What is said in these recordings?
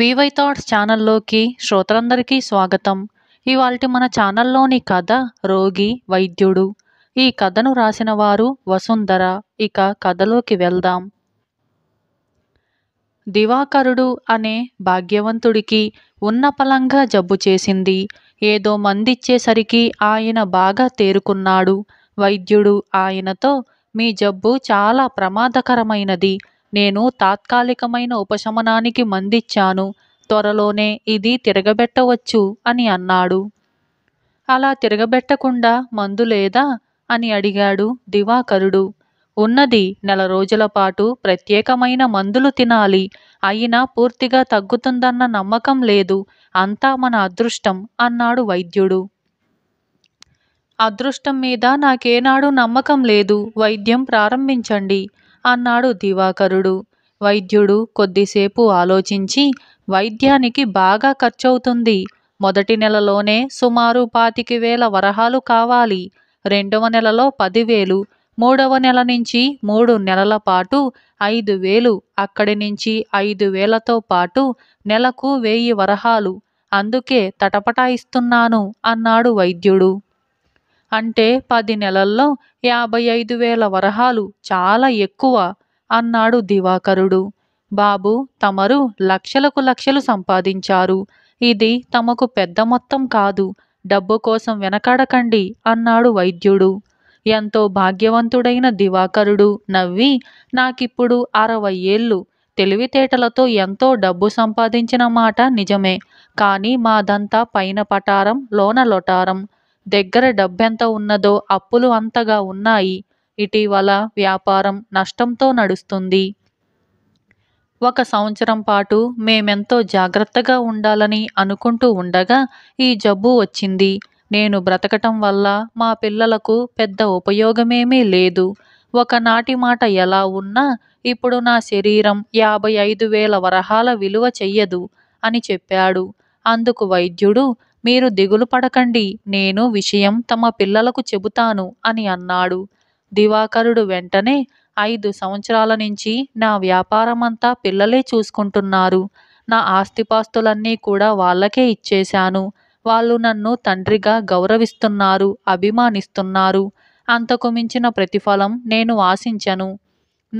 VY thoughts ఛానల్లోకి శ్రోతలందరికీ స్వాగతం ఇవాళ మన ఛానల్లోని కథ రోగి వైద్యుడు ఈ కథను రాసిన వారు వసుంధర ఇక కథలోకి వెళ్దాం దివాకరుడు అనే భాగ్యవంతుడికి ఉన్న పలంగా జబ్బు చేసింది ఏదో మందిచ్చేసరికి ఆయన బాగా తేరుకున్నాడు వైద్యుడు ఆయనతో మీ జబ్బు చాలా ప్రమాదకరమైనది నేను తాత్కాలికమైన ఉపశమనానికి మందిచ్చాను త్వరలోనే ఇది తిరగబెట్టవచ్చు అని అన్నాడు అలా తిరగబెట్టకుండా మందు లేదా అని అడిగాడు దివాకరుడు ఉన్నది నెల రోజుల పాటు ప్రత్యేకమైన మందులు తినాలి అయినా పూర్తిగా తగ్గుతుందన్న నమ్మకం లేదు అంతా మన అదృష్టం అన్నాడు వైద్యుడు అదృష్టం మీద నాకేనాడు నమ్మకం లేదు వైద్యం ప్రారంభించండి అన్నాడు దివాకరుడు వైద్యుడు కొద్దిసేపు ఆలోచించి వైద్యానికి బాగా ఖర్చవుతుంది మొదటి నెలలోనే సుమారు పాతికి వేల వరహాలు కావాలి రెండవ నెలలో పదివేలు మూడవ నెల నుంచి మూడు నెలల పాటు ఐదు వేలు అక్కడి నుంచి ఐదు వేలతో పాటు నెలకు వెయ్యి వరహాలు అందుకే తటపటాయిస్తున్నాను అన్నాడు వైద్యుడు అంటే పది నెలల్లో యాభై ఐదు వేల వరహాలు చాలా ఎక్కువ అన్నాడు దివాకరుడు బాబు తమరు లక్షలకు లక్షలు సంపాదించారు ఇది తమకు పెద్ద మొత్తం కాదు డబ్బు కోసం వెనకాడకండి అన్నాడు వైద్యుడు ఎంతో భాగ్యవంతుడైన దివాకరుడు నవ్వి నాకిప్పుడు అరవై ఏళ్ళు తెలివితేటలతో ఎంతో డబ్బు సంపాదించిన మాట నిజమే కానీ మాదంతా పైన పటారం లోన లొటారం దగ్గర డబ్బెంత ఉన్నదో అప్పులు అంతగా ఉన్నాయి ఇటీవల వ్యాపారం నష్టంతో నడుస్తుంది ఒక సంవత్సరం పాటు మేమెంతో జాగ్రత్తగా ఉండాలని అనుకుంటూ ఉండగా ఈ జబ్బు వచ్చింది నేను బ్రతకటం వల్ల మా పిల్లలకు పెద్ద ఉపయోగమేమీ లేదు ఒకనాటి మాట ఎలా ఉన్నా ఇప్పుడు నా శరీరం యాభై ఐదు వేల వరహాల విలువ చెయ్యదు అని చెప్పాడు అందుకు వైద్యుడు మీరు దిగులు పడకండి నేను విషయం తమ పిల్లలకు చెబుతాను అని అన్నాడు దివాకరుడు వెంటనే ఐదు సంవత్సరాల నుంచి నా వ్యాపారమంతా పిల్లలే చూసుకుంటున్నారు నా ఆస్తిపాస్తులన్నీ కూడా వాళ్ళకే ఇచ్చేశాను వాళ్ళు నన్ను తండ్రిగా గౌరవిస్తున్నారు అభిమానిస్తున్నారు అంతకు మించిన ప్రతిఫలం నేను ఆశించను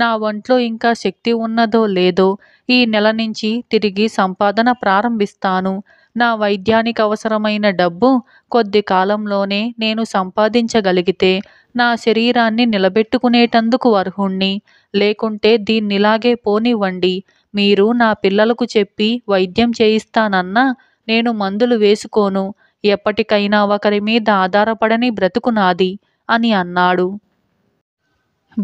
నా ఒంట్లో ఇంకా శక్తి ఉన్నదో లేదో ఈ నెల నుంచి తిరిగి సంపాదన ప్రారంభిస్తాను నా వైద్యానికి అవసరమైన డబ్బు కొద్ది కాలంలోనే నేను సంపాదించగలిగితే నా శరీరాన్ని నిలబెట్టుకునేటందుకు అర్హుణ్ణి లేకుంటే దీన్నిలాగే పోనివ్వండి మీరు నా పిల్లలకు చెప్పి వైద్యం చేయిస్తానన్నా నేను మందులు వేసుకోను ఎప్పటికైనా ఒకరి మీద ఆధారపడని బ్రతుకునాది అని అన్నాడు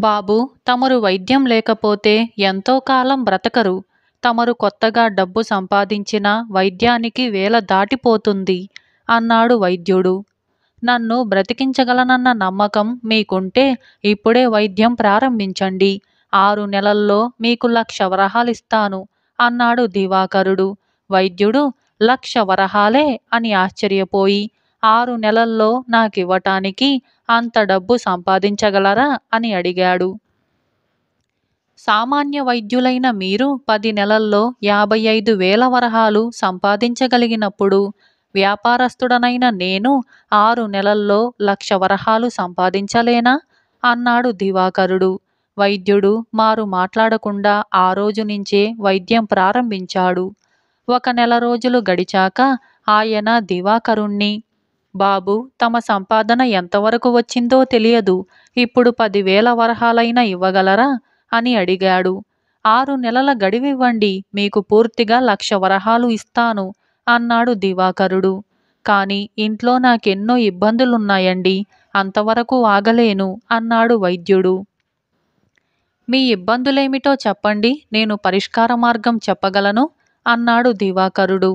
బాబు తమరు వైద్యం లేకపోతే ఎంతో కాలం బ్రతకరు తమరు కొత్తగా డబ్బు సంపాదించినా వైద్యానికి వేల దాటిపోతుంది అన్నాడు వైద్యుడు నన్ను బ్రతికించగలనన్న నమ్మకం మీకుంటే ఇప్పుడే వైద్యం ప్రారంభించండి ఆరు నెలల్లో మీకు లక్ష వరహాలిస్తాను అన్నాడు దివాకరుడు వైద్యుడు లక్ష వరహాలే అని ఆశ్చర్యపోయి ఆరు నెలల్లో నాకివ్వటానికి అంత డబ్బు సంపాదించగలరా అని అడిగాడు సామాన్య వైద్యులైన మీరు పది నెలల్లో యాభై ఐదు వేల వరహాలు సంపాదించగలిగినప్పుడు వ్యాపారస్తుడనైన నేను ఆరు నెలల్లో లక్ష వరహాలు సంపాదించలేనా అన్నాడు దివాకరుడు వైద్యుడు మారు మాట్లాడకుండా ఆ రోజు నుంచే వైద్యం ప్రారంభించాడు ఒక నెల రోజులు గడిచాక ఆయన దివాకరుణ్ణి బాబు తమ సంపాదన ఎంతవరకు వచ్చిందో తెలియదు ఇప్పుడు పదివేల వరహాలైనా ఇవ్వగలరా అని అడిగాడు ఆరు నెలల గడివివ్వండి మీకు పూర్తిగా లక్ష వరహాలు ఇస్తాను అన్నాడు దివాకరుడు కానీ ఇంట్లో నాకెన్నో ఇబ్బందులున్నాయండి అంతవరకు ఆగలేను అన్నాడు వైద్యుడు మీ ఇబ్బందులేమిటో చెప్పండి నేను పరిష్కార మార్గం చెప్పగలను అన్నాడు దివాకరుడు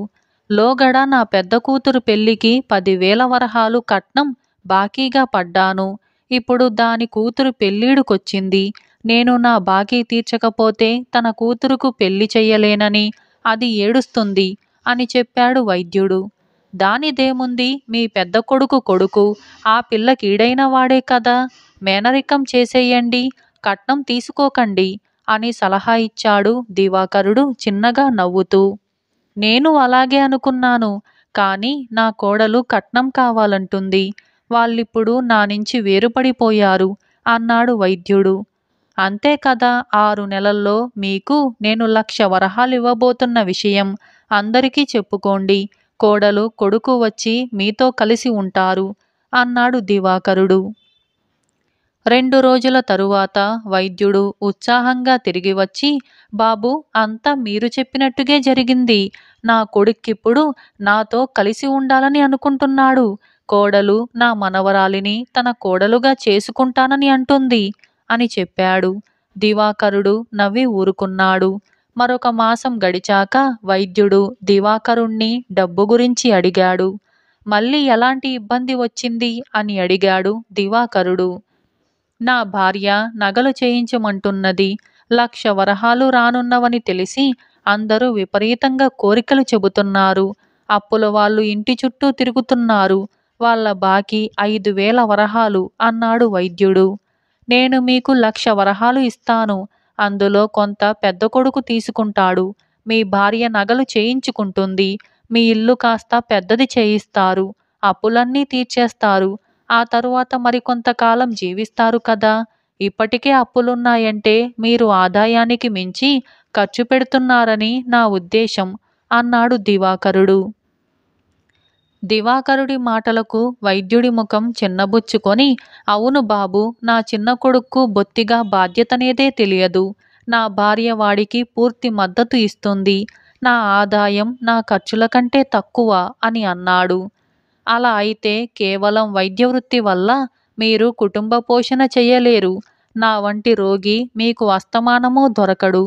లోగడ నా పెద్ద కూతురు పెళ్లికి పదివేల వరహాలు కట్నం బాకీగా పడ్డాను ఇప్పుడు దాని కూతురు పెళ్ళీడుకొచ్చింది నేను నా బాకీ తీర్చకపోతే తన కూతురుకు పెళ్లి చెయ్యలేనని అది ఏడుస్తుంది అని చెప్పాడు వైద్యుడు దానిదేముంది మీ పెద్ద కొడుకు కొడుకు ఆ పిల్లకీడైన వాడే కదా మేనరికం చేసేయండి కట్నం తీసుకోకండి అని సలహా ఇచ్చాడు దివాకరుడు చిన్నగా నవ్వుతూ నేను అలాగే అనుకున్నాను కానీ నా కోడలు కట్నం కావాలంటుంది వాళ్ళిప్పుడు నా నుంచి వేరుపడిపోయారు అన్నాడు వైద్యుడు అంతే కదా ఆరు నెలల్లో మీకు నేను లక్ష వరహాలు ఇవ్వబోతున్న విషయం అందరికీ చెప్పుకోండి కోడలు కొడుకు వచ్చి మీతో కలిసి ఉంటారు అన్నాడు దివాకరుడు రెండు రోజుల తరువాత వైద్యుడు ఉత్సాహంగా తిరిగి వచ్చి బాబు అంతా మీరు చెప్పినట్టుగే జరిగింది నా కొడుక్కిప్పుడు నాతో కలిసి ఉండాలని అనుకుంటున్నాడు కోడలు నా మనవరాలిని తన కోడలుగా చేసుకుంటానని అంటుంది అని చెప్పాడు దివాకరుడు నవ్వి ఊరుకున్నాడు మరొక మాసం గడిచాక వైద్యుడు దివాకరుణ్ణి డబ్బు గురించి అడిగాడు మళ్ళీ ఎలాంటి ఇబ్బంది వచ్చింది అని అడిగాడు దివాకరుడు నా భార్య నగలు చేయించమంటున్నది లక్ష వరహాలు రానున్నవని తెలిసి అందరూ విపరీతంగా కోరికలు చెబుతున్నారు అప్పుల వాళ్ళు ఇంటి చుట్టూ తిరుగుతున్నారు వాళ్ళ బాకీ ఐదు వేల వరహాలు అన్నాడు వైద్యుడు నేను మీకు లక్ష వరహాలు ఇస్తాను అందులో కొంత పెద్ద కొడుకు తీసుకుంటాడు మీ భార్య నగలు చేయించుకుంటుంది మీ ఇల్లు కాస్త పెద్దది చేయిస్తారు అప్పులన్నీ తీర్చేస్తారు ఆ తరువాత మరికొంతకాలం జీవిస్తారు కదా ఇప్పటికే అప్పులున్నాయంటే మీరు ఆదాయానికి మించి ఖర్చు పెడుతున్నారని నా ఉద్దేశం అన్నాడు దివాకరుడు దివాకరుడి మాటలకు వైద్యుడి ముఖం చిన్నబుచ్చుకొని అవును బాబు నా చిన్న కొడుక్కు బొత్తిగా బాధ్యతనేదే తెలియదు నా భార్య వాడికి పూర్తి మద్దతు ఇస్తుంది నా ఆదాయం నా ఖర్చుల కంటే తక్కువ అని అన్నాడు అలా అయితే కేవలం వైద్య వృత్తి వల్ల మీరు కుటుంబ పోషణ చేయలేరు నా వంటి రోగి మీకు అస్తమానమూ దొరకడు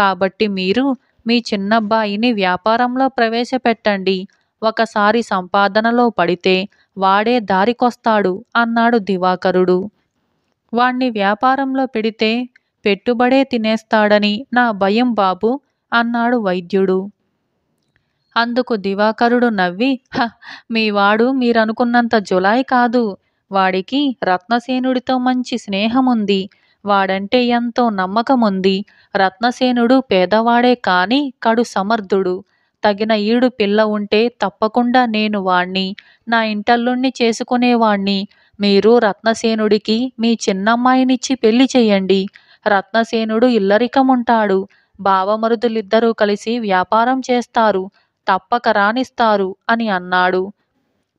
కాబట్టి మీరు మీ చిన్నబ్బాయిని వ్యాపారంలో ప్రవేశపెట్టండి ఒకసారి సంపాదనలో పడితే వాడే దారికొస్తాడు అన్నాడు దివాకరుడు వాణ్ణి వ్యాపారంలో పెడితే పెట్టుబడే తినేస్తాడని నా భయం బాబు అన్నాడు వైద్యుడు అందుకు దివాకరుడు నవ్వి హ మీవాడు మీరనుకున్నంత జులాయి కాదు వాడికి రత్నసేనుడితో మంచి స్నేహముంది వాడంటే ఎంతో నమ్మకముంది రత్నసేనుడు పేదవాడే కాని కడు సమర్థుడు తగిన ఈడు పిల్ల ఉంటే తప్పకుండా నేను వాణ్ణి నా ఇంటల్లుణ్ణి చేసుకునేవాణ్ణి మీరు రత్నసేనుడికి మీ చిన్నమ్మాయినిచ్చి పెళ్లి చేయండి రత్నసేనుడు ఇల్లరికముంటాడు బావమరుదులిద్దరూ కలిసి వ్యాపారం చేస్తారు తప్పక రాణిస్తారు అని అన్నాడు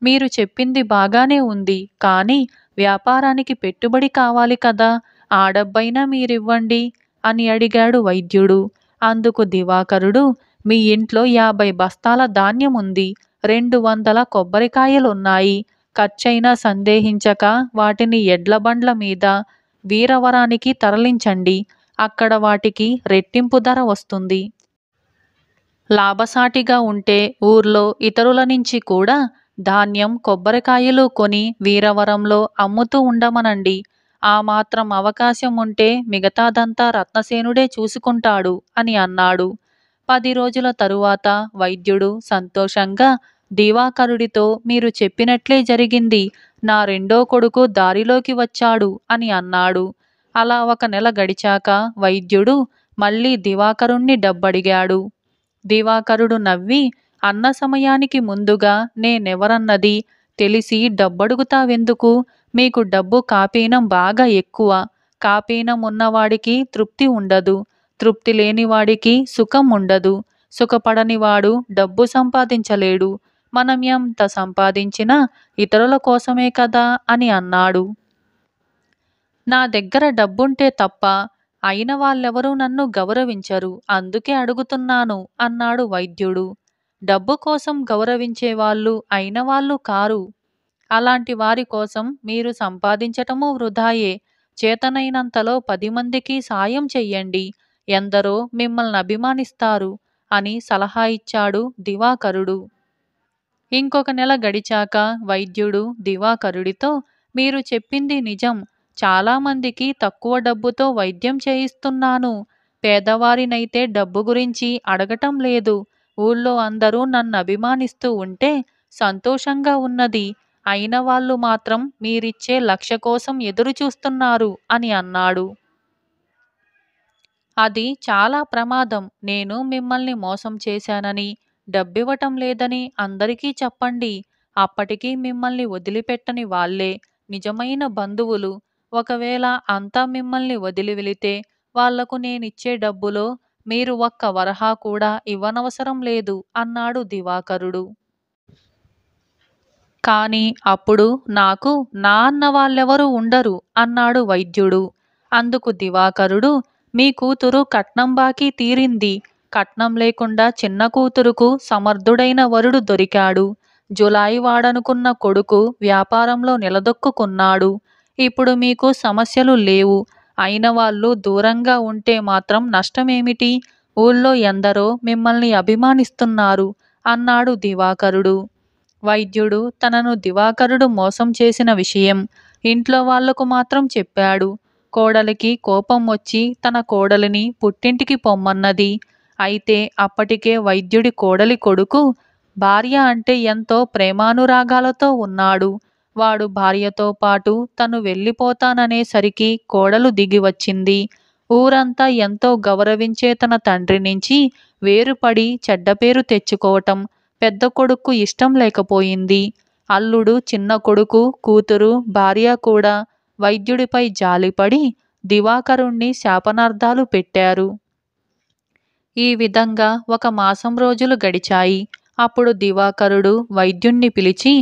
మీరు చెప్పింది బాగానే ఉంది కానీ వ్యాపారానికి పెట్టుబడి కావాలి కదా ఆ డబ్బైనా మీరివ్వండి అని అడిగాడు వైద్యుడు అందుకు దివాకరుడు మీ ఇంట్లో యాభై బస్తాల ధాన్యం ఉంది రెండు వందల కొబ్బరికాయలున్నాయి ఖర్చైనా సందేహించక వాటిని ఎడ్ల బండ్ల మీద వీరవరానికి తరలించండి అక్కడ వాటికి రెట్టింపు ధర వస్తుంది లాభసాటిగా ఉంటే ఊర్లో ఇతరుల నుంచి కూడా ధాన్యం కొబ్బరికాయలు కొని వీరవరంలో అమ్ముతూ ఉండమనండి ఆ మాత్రం అవకాశం ఉంటే మిగతాదంతా రత్నసేనుడే చూసుకుంటాడు అని అన్నాడు పది రోజుల తరువాత వైద్యుడు సంతోషంగా దివాకరుడితో మీరు చెప్పినట్లే జరిగింది నా రెండో కొడుకు దారిలోకి వచ్చాడు అని అన్నాడు అలా ఒక నెల గడిచాక వైద్యుడు మళ్ళీ దివాకరుణ్ణి డబ్బడిగాడు దివాకరుడు నవ్వి అన్న సమయానికి ముందుగా నేనెవరన్నది తెలిసి డబ్బడుగుతావెందుకు మీకు డబ్బు కాపీనం బాగా ఎక్కువ కాపీనం ఉన్నవాడికి తృప్తి ఉండదు తృప్తి లేనివాడికి సుఖం ఉండదు సుఖపడనివాడు డబ్బు సంపాదించలేడు మనం ఎంత సంపాదించినా ఇతరుల కోసమే కదా అని అన్నాడు నా దగ్గర డబ్బుంటే తప్ప అయిన వాళ్ళెవరూ నన్ను గౌరవించరు అందుకే అడుగుతున్నాను అన్నాడు వైద్యుడు డబ్బు కోసం గౌరవించే వాళ్ళు అయిన వాళ్ళు కారు అలాంటి వారి కోసం మీరు సంపాదించటము వృధాయే చేతనైనంతలో పది మందికి సాయం చెయ్యండి ఎందరో మిమ్మల్ని అభిమానిస్తారు అని సలహా ఇచ్చాడు దివాకరుడు ఇంకొక నెల గడిచాక వైద్యుడు దివాకరుడితో మీరు చెప్పింది నిజం చాలామందికి తక్కువ డబ్బుతో వైద్యం చేయిస్తున్నాను పేదవారినైతే డబ్బు గురించి అడగటం లేదు ఊళ్ళో అందరూ నన్ను అభిమానిస్తూ ఉంటే సంతోషంగా ఉన్నది అయిన వాళ్ళు మాత్రం మీరిచ్చే లక్ష కోసం ఎదురుచూస్తున్నారు అని అన్నాడు అది చాలా ప్రమాదం నేను మిమ్మల్ని మోసం చేశానని డబ్బివ్వటం లేదని అందరికీ చెప్పండి అప్పటికీ మిమ్మల్ని వదిలిపెట్టని వాళ్లే నిజమైన బంధువులు ఒకవేళ అంతా మిమ్మల్ని వదిలి వెళితే వాళ్లకు నేనిచ్చే డబ్బులో మీరు ఒక్క వరహా కూడా ఇవ్వనవసరం లేదు అన్నాడు దివాకరుడు కాని అప్పుడు నాకు నా అన్న వాళ్ళెవరూ ఉండరు అన్నాడు వైద్యుడు అందుకు దివాకరుడు మీ కూతురు కట్నం బాకీ తీరింది కట్నం లేకుండా చిన్న కూతురుకు సమర్థుడైన వరుడు దొరికాడు జులాయి వాడనుకున్న కొడుకు వ్యాపారంలో నిలదొక్కుకున్నాడు ఇప్పుడు మీకు సమస్యలు లేవు అయిన వాళ్ళు దూరంగా ఉంటే మాత్రం నష్టమేమిటి ఊళ్ళో ఎందరో మిమ్మల్ని అభిమానిస్తున్నారు అన్నాడు దివాకరుడు వైద్యుడు తనను దివాకరుడు మోసం చేసిన విషయం ఇంట్లో వాళ్లకు మాత్రం చెప్పాడు కోడలికి కోపం వచ్చి తన కోడలిని పుట్టింటికి పొమ్మన్నది అయితే అప్పటికే వైద్యుడి కోడలి కొడుకు భార్య అంటే ఎంతో ప్రేమానురాగాలతో ఉన్నాడు వాడు భార్యతో పాటు తను వెళ్ళిపోతాననేసరికి కోడలు దిగివచ్చింది ఊరంతా ఎంతో గౌరవించే తన తండ్రి నుంచి వేరుపడి చెడ్డ పేరు తెచ్చుకోవటం పెద్ద కొడుకు ఇష్టం లేకపోయింది అల్లుడు చిన్న కొడుకు కూతురు భార్య కూడా వైద్యుడిపై జాలిపడి దివాకరుణ్ణి శాపనార్థాలు పెట్టారు ఈ విధంగా ఒక మాసం రోజులు గడిచాయి అప్పుడు దివాకరుడు వైద్యుణ్ణి పిలిచి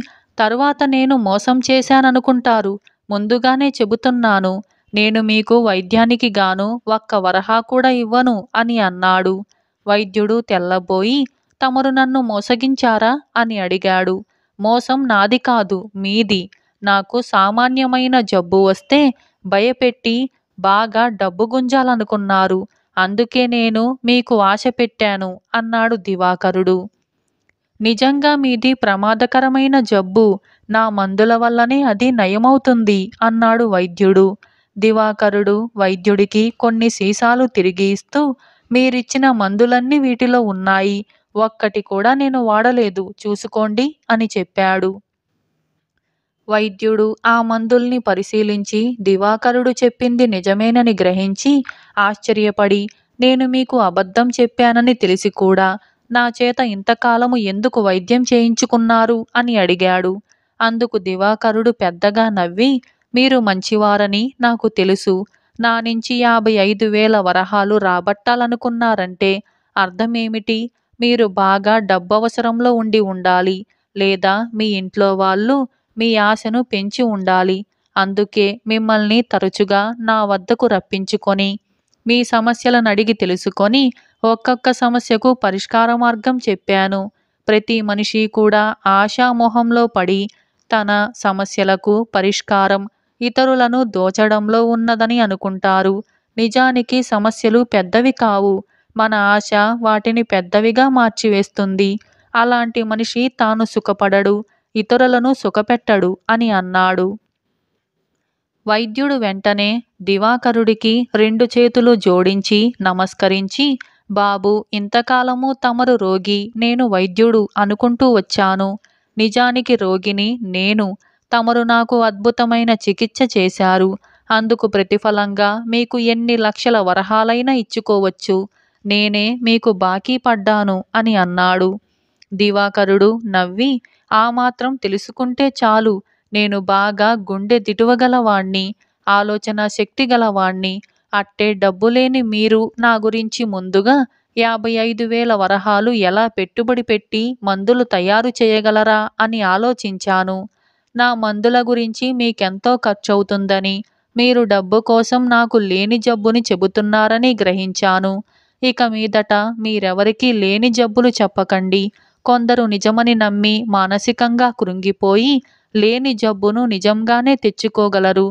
తరువాత నేను మోసం చేశాననుకుంటారు ముందుగానే చెబుతున్నాను నేను మీకు వైద్యానికి గాను ఒక్క వరహా కూడా ఇవ్వను అని అన్నాడు వైద్యుడు తెల్లబోయి తమరు నన్ను మోసగించారా అని అడిగాడు మోసం నాది కాదు మీది నాకు సామాన్యమైన జబ్బు వస్తే భయపెట్టి బాగా డబ్బు గుంజాలనుకున్నారు అందుకే నేను మీకు ఆశ పెట్టాను అన్నాడు దివాకరుడు నిజంగా మీది ప్రమాదకరమైన జబ్బు నా మందుల వల్లనే అది నయమవుతుంది అన్నాడు వైద్యుడు దివాకరుడు వైద్యుడికి కొన్ని సీసాలు తిరిగి ఇస్తూ మీరిచ్చిన మందులన్నీ వీటిలో ఉన్నాయి ఒక్కటి కూడా నేను వాడలేదు చూసుకోండి అని చెప్పాడు వైద్యుడు ఆ మందుల్ని పరిశీలించి దివాకరుడు చెప్పింది నిజమేనని గ్రహించి ఆశ్చర్యపడి నేను మీకు అబద్ధం చెప్పానని తెలిసి కూడా నా చేత ఇంతకాలము ఎందుకు వైద్యం చేయించుకున్నారు అని అడిగాడు అందుకు దివాకరుడు పెద్దగా నవ్వి మీరు మంచివారని నాకు తెలుసు నా నుంచి యాభై ఐదు వేల వరహాలు రాబట్టాలనుకున్నారంటే అర్థమేమిటి మీరు బాగా డబ్బవసరంలో ఉండి ఉండాలి లేదా మీ ఇంట్లో వాళ్ళు మీ ఆశను పెంచి ఉండాలి అందుకే మిమ్మల్ని తరచుగా నా వద్దకు రప్పించుకొని మీ సమస్యలను అడిగి తెలుసుకొని ఒక్కొక్క సమస్యకు పరిష్కార మార్గం చెప్పాను ప్రతి మనిషి కూడా ఆశామోహంలో పడి తన సమస్యలకు పరిష్కారం ఇతరులను దోచడంలో ఉన్నదని అనుకుంటారు నిజానికి సమస్యలు పెద్దవి కావు మన ఆశ వాటిని పెద్దవిగా మార్చివేస్తుంది అలాంటి మనిషి తాను సుఖపడడు ఇతరులను సుఖపెట్టడు అని అన్నాడు వైద్యుడు వెంటనే దివాకరుడికి రెండు చేతులు జోడించి నమస్కరించి బాబు ఇంతకాలము తమరు రోగి నేను వైద్యుడు అనుకుంటూ వచ్చాను నిజానికి రోగిని నేను తమరు నాకు అద్భుతమైన చికిత్స చేశారు అందుకు ప్రతిఫలంగా మీకు ఎన్ని లక్షల వరహాలైనా ఇచ్చుకోవచ్చు నేనే మీకు బాకీ పడ్డాను అని అన్నాడు దివాకరుడు నవ్వి ఆ మాత్రం తెలుసుకుంటే చాలు నేను బాగా గుండె దిటువగలవాణ్ణి ఆలోచన శక్తి గలవాణ్ణి అట్టే డబ్బులేని మీరు నా గురించి ముందుగా యాభై ఐదు వేల వరహాలు ఎలా పెట్టుబడి పెట్టి మందులు తయారు చేయగలరా అని ఆలోచించాను నా మందుల గురించి మీకెంతో ఖర్చవుతుందని మీరు డబ్బు కోసం నాకు లేని జబ్బుని చెబుతున్నారని గ్రహించాను ఇక మీదట మీరెవరికీ లేని జబ్బులు చెప్పకండి కొందరు నిజమని నమ్మి మానసికంగా కృంగిపోయి లేని జబ్బును నిజంగానే తెచ్చుకోగలరు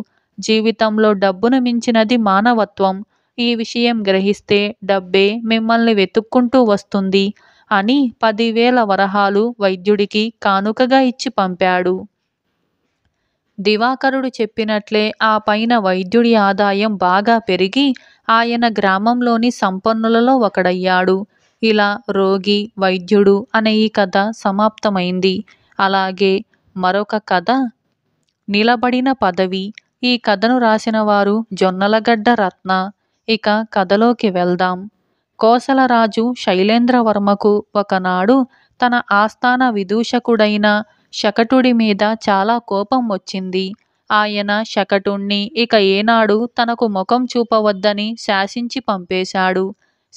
జీవితంలో డబ్బును మించినది మానవత్వం ఈ విషయం గ్రహిస్తే డబ్బే మిమ్మల్ని వెతుక్కుంటూ వస్తుంది అని పదివేల వరహాలు వైద్యుడికి కానుకగా ఇచ్చి పంపాడు దివాకరుడు చెప్పినట్లే ఆ పైన వైద్యుడి ఆదాయం బాగా పెరిగి ఆయన గ్రామంలోని సంపన్నులలో ఒకడయ్యాడు ఇలా రోగి వైద్యుడు అనే ఈ కథ సమాప్తమైంది అలాగే మరొక కథ నిలబడిన పదవి ఈ కథను రాసిన వారు జొన్నలగడ్డ రత్న ఇక కథలోకి వెళ్దాం కోసలరాజు శైలేంద్రవర్మకు ఒకనాడు తన ఆస్థాన విదూషకుడైన శకటుడి మీద చాలా కోపం వచ్చింది ఆయన శకటుణ్ణి ఇక ఏనాడు తనకు ముఖం చూపవద్దని శాసించి పంపేశాడు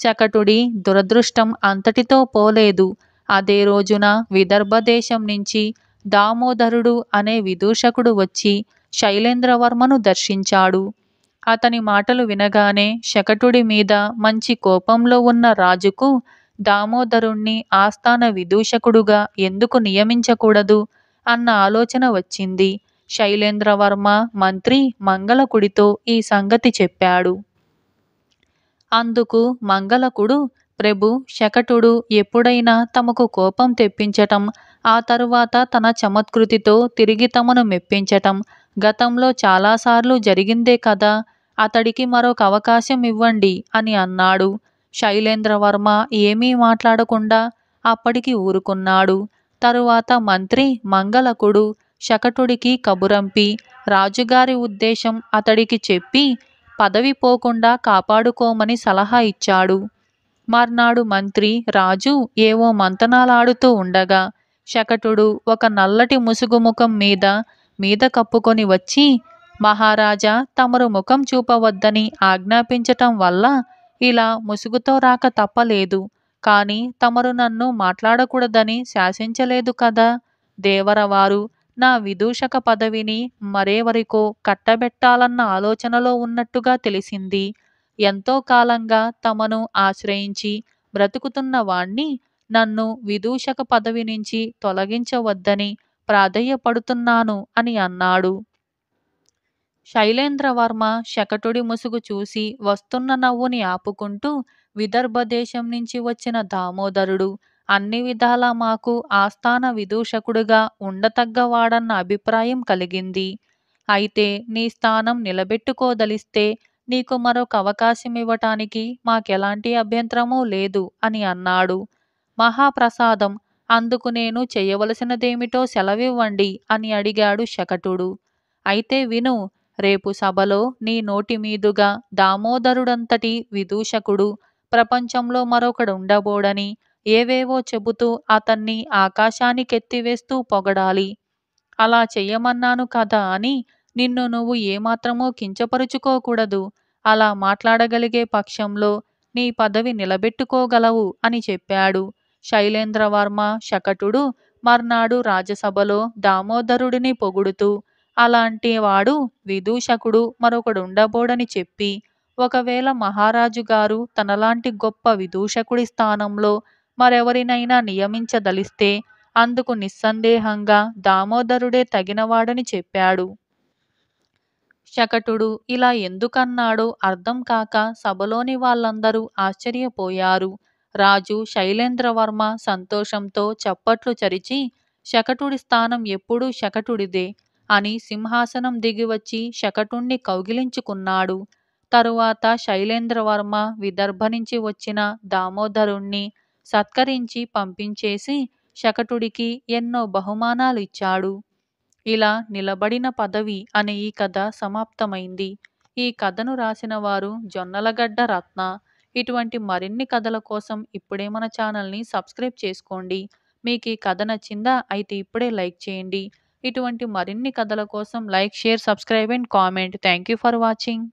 శకటుడి దురదృష్టం అంతటితో పోలేదు అదే రోజున విదర్భ దేశం నుంచి దామోదరుడు అనే విదూషకుడు వచ్చి శైలేంద్రవర్మను దర్శించాడు అతని మాటలు వినగానే శకటుడి మీద మంచి కోపంలో ఉన్న రాజుకు దామోదరుణ్ణి ఆస్థాన విదూషకుడుగా ఎందుకు నియమించకూడదు అన్న ఆలోచన వచ్చింది శైలేంద్రవర్మ మంత్రి మంగళకుడితో ఈ సంగతి చెప్పాడు అందుకు మంగళకుడు ప్రభు శకటుడు ఎప్పుడైనా తమకు కోపం తెప్పించటం ఆ తరువాత తన చమత్కృతితో తిరిగి తమను మెప్పించటం గతంలో చాలాసార్లు జరిగిందే కదా అతడికి మరొక అవకాశం ఇవ్వండి అని అన్నాడు శైలేంద్రవర్మ ఏమీ మాట్లాడకుండా అప్పటికి ఊరుకున్నాడు తరువాత మంత్రి మంగళకుడు శకటుడికి కబురంపి రాజుగారి ఉద్దేశం అతడికి చెప్పి పదవి పోకుండా కాపాడుకోమని సలహా ఇచ్చాడు మర్నాడు మంత్రి రాజు ఏవో మంతనాలాడుతూ ఉండగా శకటుడు ఒక నల్లటి ముసుగు ముఖం మీద మీద కప్పుకొని వచ్చి మహారాజా తమరు ముఖం చూపవద్దని ఆజ్ఞాపించటం వల్ల ఇలా ముసుగుతో రాక తప్పలేదు కానీ తమరు నన్ను మాట్లాడకూడదని శాసించలేదు కదా దేవరవారు నా విదూషక పదవిని మరేవరికో కట్టబెట్టాలన్న ఆలోచనలో ఉన్నట్టుగా తెలిసింది ఎంతో కాలంగా తమను ఆశ్రయించి బ్రతుకుతున్న వాణ్ణి నన్ను విదూషక పదవి నుంచి తొలగించవద్దని ప్రాధేయపడుతున్నాను అని అన్నాడు శైలేంద్రవర్మ శకటుడి ముసుగు చూసి వస్తున్న నవ్వుని ఆపుకుంటూ విదర్భ దేశం నుంచి వచ్చిన దామోదరుడు అన్ని విధాలా మాకు ఆస్థాన విదూషకుడుగా ఉండతగ్గవాడన్న అభిప్రాయం కలిగింది అయితే నీ స్థానం నిలబెట్టుకోదలిస్తే నీకు మరొక అవకాశం ఇవ్వటానికి మాకెలాంటి అభ్యంతరమూ లేదు అని అన్నాడు మహాప్రసాదం అందుకు నేను చేయవలసినదేమిటో సెలవివ్వండి అని అడిగాడు శకటుడు అయితే విను రేపు సభలో నీ నోటి మీదుగా దామోదరుడంతటి విదూషకుడు ప్రపంచంలో మరొకడు ఉండబోడని ఏవేవో చెబుతూ అతన్ని ఆకాశానికెత్తివేస్తూ పొగడాలి అలా చెయ్యమన్నాను కదా అని నిన్ను నువ్వు ఏమాత్రమూ కించపరుచుకోకూడదు అలా మాట్లాడగలిగే పక్షంలో నీ పదవి నిలబెట్టుకోగలవు అని చెప్పాడు శైలేంద్రవర్మ శకటుడు మర్నాడు రాజసభలో దామోదరుడిని పొగుడుతూ అలాంటివాడు విదూషకుడు మరొకడుండబోడని చెప్పి ఒకవేళ మహారాజు గారు తనలాంటి గొప్ప విదూషకుడి స్థానంలో మరెవరినైనా నియమించదలిస్తే అందుకు నిస్సందేహంగా దామోదరుడే తగినవాడని చెప్పాడు శకటుడు ఇలా ఎందుకన్నాడో అర్థం కాక సభలోని వాళ్ళందరూ ఆశ్చర్యపోయారు రాజు శైలేంద్రవర్మ సంతోషంతో చప్పట్లు చరిచి శకటుడి స్థానం ఎప్పుడూ శకటుడిదే అని సింహాసనం దిగివచ్చి శకటుణ్ణి కౌగిలించుకున్నాడు తరువాత శైలేంద్రవర్మ విదర్భ నుంచి వచ్చిన దామోదరుణ్ణి సత్కరించి పంపించేసి శకటుడికి ఎన్నో బహుమానాలు ఇచ్చాడు ఇలా నిలబడిన పదవి అనే ఈ కథ సమాప్తమైంది ఈ కథను రాసిన వారు జొన్నలగడ్డ రత్న ఇటువంటి మరిన్ని కథల కోసం ఇప్పుడే మన ఛానల్ని సబ్స్క్రైబ్ చేసుకోండి మీకు ఈ కథ నచ్చిందా అయితే ఇప్పుడే లైక్ చేయండి ఇటువంటి మరిన్ని కథల కోసం like share subscribe and comment thank you for watching